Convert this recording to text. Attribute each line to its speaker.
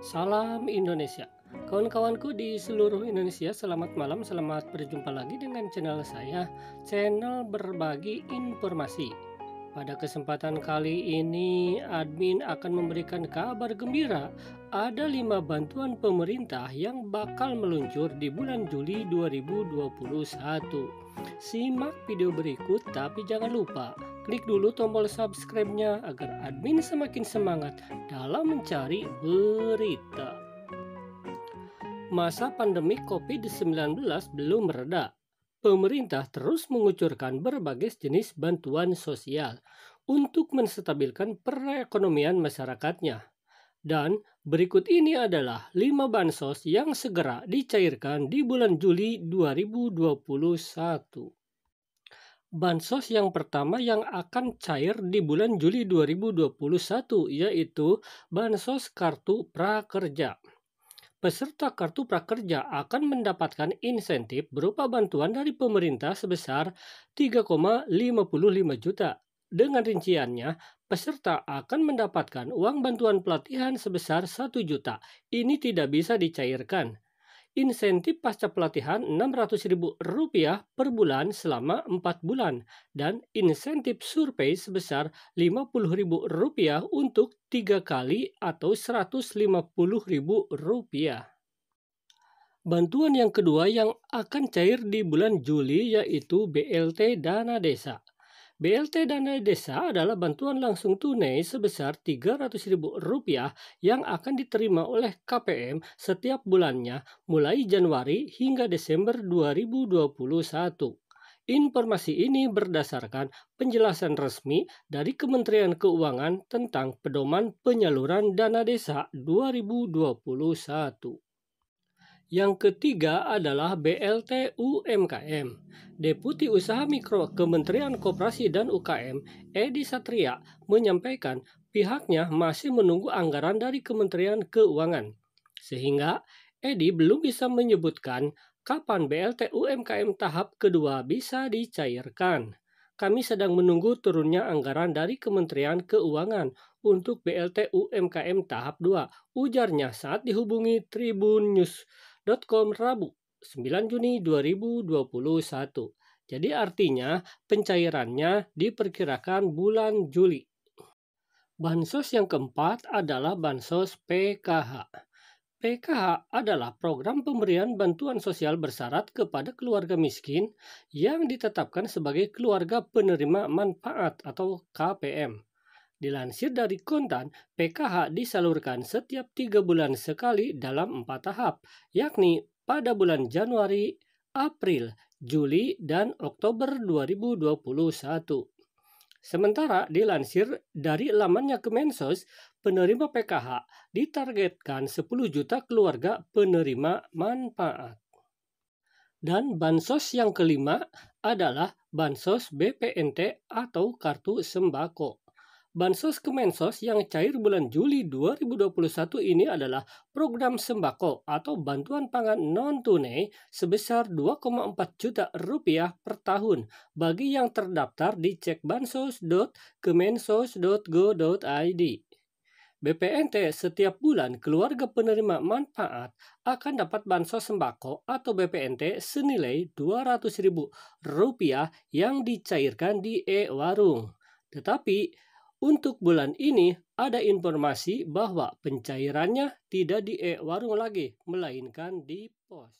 Speaker 1: Salam Indonesia. Kawan-kawanku di seluruh Indonesia, selamat malam, selamat berjumpa lagi dengan channel saya, channel berbagi informasi. Pada kesempatan kali ini, admin akan memberikan kabar gembira. Ada 5 bantuan pemerintah yang bakal meluncur di bulan Juli 2021. Simak video berikut tapi jangan lupa klik dulu tombol subscribe-nya agar admin semakin semangat dalam mencari berita. Masa pandemi COVID-19 belum mereda. Pemerintah terus mengucurkan berbagai jenis bantuan sosial untuk menstabilkan perekonomian masyarakatnya. Dan berikut ini adalah 5 bansos yang segera dicairkan di bulan Juli 2021. Bansos yang pertama yang akan cair di bulan Juli 2021 yaitu Bansos Kartu Prakerja. Peserta kartu prakerja akan mendapatkan insentif berupa bantuan dari pemerintah sebesar 3,55 juta dengan rinciannya, peserta akan mendapatkan uang bantuan pelatihan sebesar 1 juta. Ini tidak bisa dicairkan. Insentif pasca pelatihan Rp600.000 per bulan selama 4 bulan dan insentif survei sebesar Rp50.000 untuk 3 kali atau Rp150.000. Bantuan yang kedua yang akan cair di bulan Juli yaitu BLT Dana Desa. BLT Dana Desa adalah bantuan langsung tunai sebesar Rp300.000 yang akan diterima oleh KPM setiap bulannya mulai Januari hingga Desember 2021. Informasi ini berdasarkan penjelasan resmi dari Kementerian Keuangan tentang pedoman penyaluran dana desa 2021. Yang ketiga adalah BLT UMKM. Deputi Usaha Mikro Kementerian Koperasi dan UKM, Edi Satria, menyampaikan pihaknya masih menunggu anggaran dari Kementerian Keuangan. Sehingga Edi belum bisa menyebutkan kapan BLT UMKM tahap kedua bisa dicairkan. Kami sedang menunggu turunnya anggaran dari Kementerian Keuangan untuk BLT UMKM tahap 2, ujarnya saat dihubungi Tribun News. Rabu 9 Juni 2021. Jadi artinya pencairannya diperkirakan bulan Juli. Bansos yang keempat adalah bansos PKH. PKH adalah program pemberian bantuan sosial bersyarat kepada keluarga miskin yang ditetapkan sebagai keluarga penerima manfaat atau KPM. Dilansir dari Kontan, PKH disalurkan setiap tiga bulan sekali dalam empat tahap, yakni pada bulan Januari, April, Juli, dan Oktober 2021. Sementara dilansir dari lamannya Kemensos, penerima PKH ditargetkan 10 juta keluarga penerima manfaat. Dan bansos yang kelima adalah bansos BPNT atau kartu sembako. Bansos Kemensos yang cair bulan Juli 2021 ini adalah program sembako atau bantuan pangan non-tunai sebesar 2,4 juta rupiah per tahun bagi yang terdaftar di cekbansos.kemensos.go.id. BPNT setiap bulan keluarga penerima manfaat akan dapat bansos sembako atau BPNT senilai Rp200.000 yang dicairkan di e-warung. Tetapi, untuk bulan ini, ada informasi bahwa pencairannya tidak di e-warung lagi, melainkan di pos.